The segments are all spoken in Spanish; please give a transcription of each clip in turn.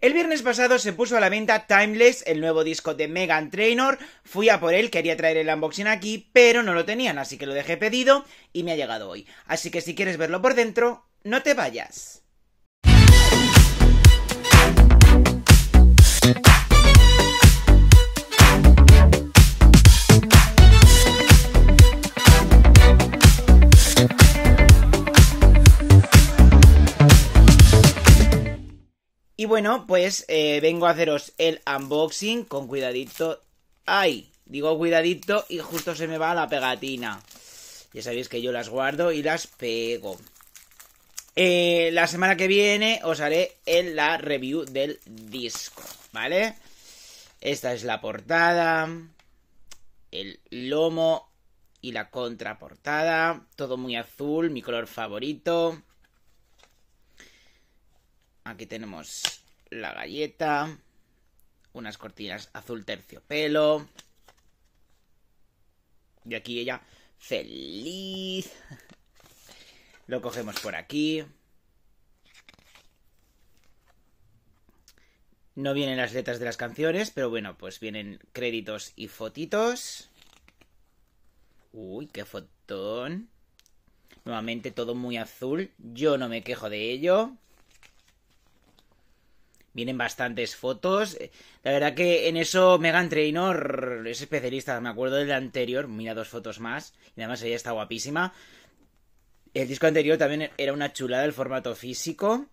El viernes pasado se puso a la venta Timeless, el nuevo disco de Megan Trainor. Fui a por él, quería traer el unboxing aquí, pero no lo tenían, así que lo dejé pedido y me ha llegado hoy. Así que si quieres verlo por dentro, no te vayas. Y bueno, pues eh, vengo a haceros el unboxing con cuidadito. ¡Ay! Digo cuidadito y justo se me va la pegatina. Ya sabéis que yo las guardo y las pego. Eh, la semana que viene os haré en la review del disco, ¿vale? Esta es la portada, el lomo y la contraportada. Todo muy azul, mi color favorito. Aquí tenemos la galleta, unas cortinas azul terciopelo. Y aquí ella feliz. Lo cogemos por aquí. No vienen las letras de las canciones, pero bueno, pues vienen créditos y fotitos. Uy, qué fotón. Nuevamente todo muy azul. Yo no me quejo de ello vienen bastantes fotos. Eh, la verdad que en eso Megan Trainor es especialista, me acuerdo del anterior, mira dos fotos más, y además ella está guapísima. El disco anterior también era una chulada el formato físico.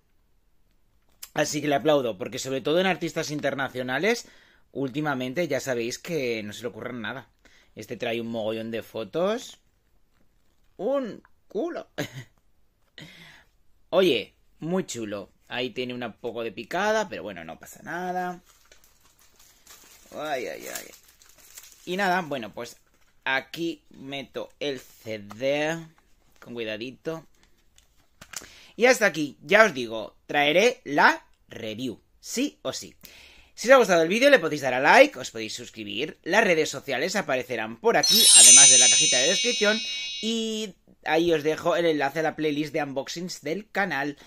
Así que le aplaudo, porque sobre todo en artistas internacionales, últimamente ya sabéis que no se le ocurre nada. Este trae un mogollón de fotos. Un culo. Oye, muy chulo. Ahí tiene un poco de picada, pero bueno, no pasa nada. Ay, ay, ay. Y nada, bueno, pues aquí meto el CD con cuidadito. Y hasta aquí, ya os digo, traeré la review, sí o sí. Si os ha gustado el vídeo le podéis dar a like, os podéis suscribir, las redes sociales aparecerán por aquí, además de la cajita de descripción, y ahí os dejo el enlace a la playlist de unboxings del canal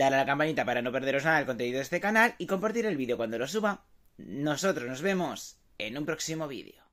dar a la campanita para no perderos nada del contenido de este canal y compartir el vídeo cuando lo suba. Nosotros nos vemos en un próximo vídeo.